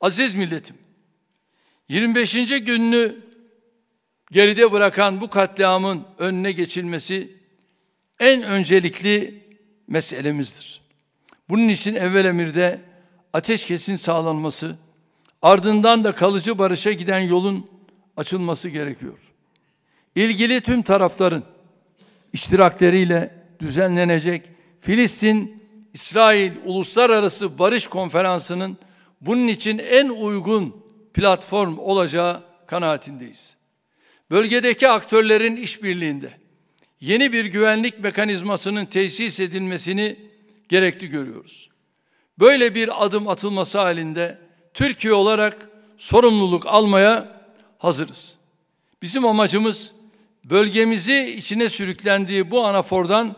Aziz milletim, 25. gününü geride bırakan bu katliamın önüne geçilmesi en öncelikli meselemizdir. Bunun için evvel emirde ateşkesin sağlanması, ardından da kalıcı barışa giden yolun açılması gerekiyor. İlgili tüm tarafların iştirakleriyle düzenlenecek Filistin-İsrail Uluslararası Barış Konferansı'nın bunun için en uygun platform olacağı kanaatindeyiz. Bölgedeki aktörlerin işbirliğinde yeni bir güvenlik mekanizmasının tesis edilmesini gerekli görüyoruz. Böyle bir adım atılması halinde Türkiye olarak sorumluluk almaya hazırız. Bizim amacımız bölgemizi içine sürüklendiği bu anafordan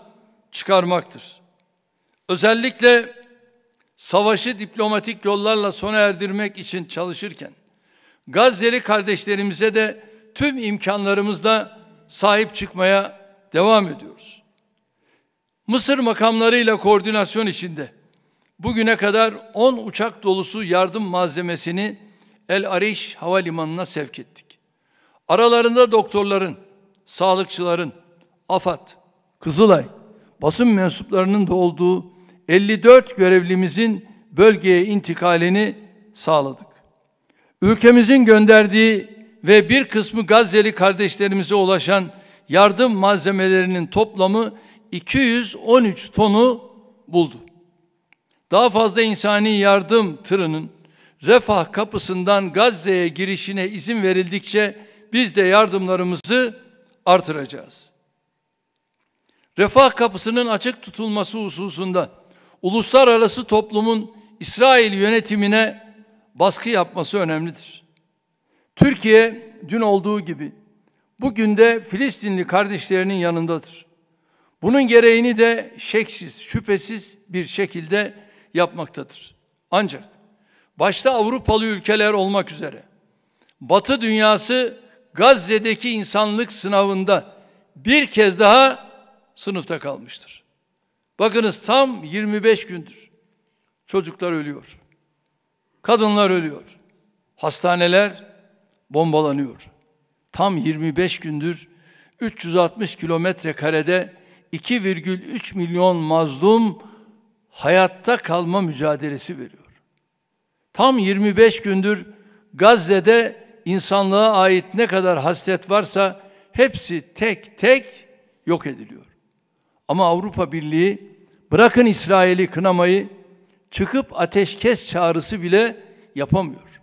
çıkarmaktır. Özellikle savaşı diplomatik yollarla sona erdirmek için çalışırken, Gazze'li kardeşlerimize de tüm imkanlarımızla sahip çıkmaya devam ediyoruz. Mısır makamlarıyla koordinasyon içinde bugüne kadar 10 uçak dolusu yardım malzemesini El Ariş Havalimanı'na sevk ettik. Aralarında doktorların, sağlıkçıların, AFAD, Kızılay, basın mensuplarının da olduğu 54 görevlimizin bölgeye intikalini sağladık. Ülkemizin gönderdiği ve bir kısmı Gazze'li kardeşlerimize ulaşan yardım malzemelerinin toplamı 213 tonu buldu. Daha fazla insani yardım tırının refah kapısından Gazze'ye girişine izin verildikçe biz de yardımlarımızı artıracağız. Refah kapısının açık tutulması hususunda uluslararası toplumun İsrail yönetimine baskı yapması önemlidir. Türkiye dün olduğu gibi bugün de Filistinli kardeşlerinin yanındadır. Bunun gereğini de şeksiz, şüphesiz bir şekilde yapmaktadır. Ancak başta Avrupalı ülkeler olmak üzere Batı dünyası Gazze'deki insanlık sınavında bir kez daha sınıfta kalmıştır. Bakınız tam 25 gündür çocuklar ölüyor. Kadınlar ölüyor. Hastaneler bombalanıyor. Tam 25 gündür 360 kilometre karede 2,3 milyon mazlum hayatta kalma mücadelesi veriyor. Tam 25 gündür Gazze'de insanlığa ait ne kadar hasret varsa hepsi tek tek yok ediliyor. Ama Avrupa Birliği bırakın İsrail'i kınamayı çıkıp ateşkes çağrısı bile yapamıyor.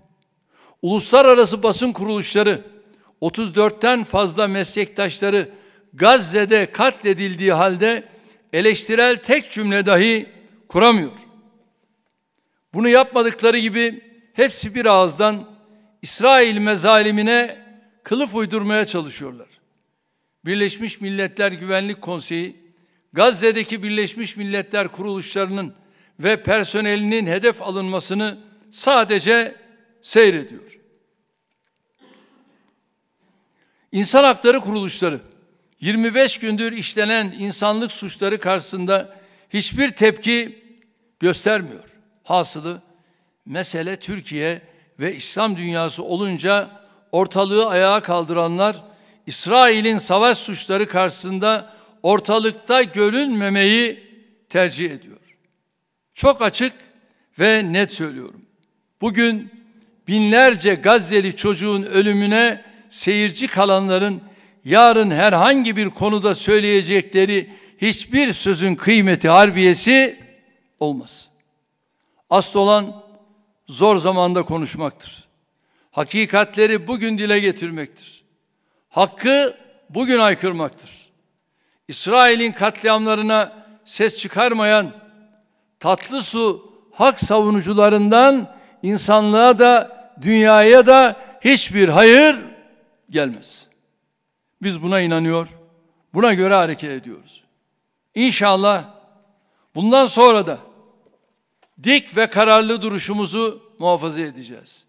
Uluslararası basın kuruluşları 34'ten fazla meslektaşları Gazze'de katledildiği halde eleştirel tek cümle dahi kuramıyor. Bunu yapmadıkları gibi hepsi bir ağızdan İsrail mezalimine kılıf uydurmaya çalışıyorlar. Birleşmiş Milletler Güvenlik Konseyi Gazze'deki Birleşmiş Milletler kuruluşlarının ve personelinin hedef alınmasını sadece seyrediyor. İnsan hakları kuruluşları 25 gündür işlenen insanlık suçları karşısında hiçbir tepki göstermiyor. Hasılı mesele Türkiye ve İslam dünyası olunca ortalığı ayağa kaldıranlar İsrail'in savaş suçları karşısında ortalıkta görünmemeyi tercih ediyor. Çok açık ve net söylüyorum. Bugün binlerce Gazze'li çocuğun ölümüne seyirci kalanların yarın herhangi bir konuda söyleyecekleri hiçbir sözün kıymeti harbiyesi olmaz. Asıl olan zor zamanda konuşmaktır. Hakikatleri bugün dile getirmektir. Hakkı bugün aykırmaktır. İsrail'in katliamlarına ses çıkarmayan tatlı su hak savunucularından insanlığa da dünyaya da hiçbir hayır gelmez. Biz buna inanıyor, buna göre hareket ediyoruz. İnşallah bundan sonra da dik ve kararlı duruşumuzu muhafaza edeceğiz.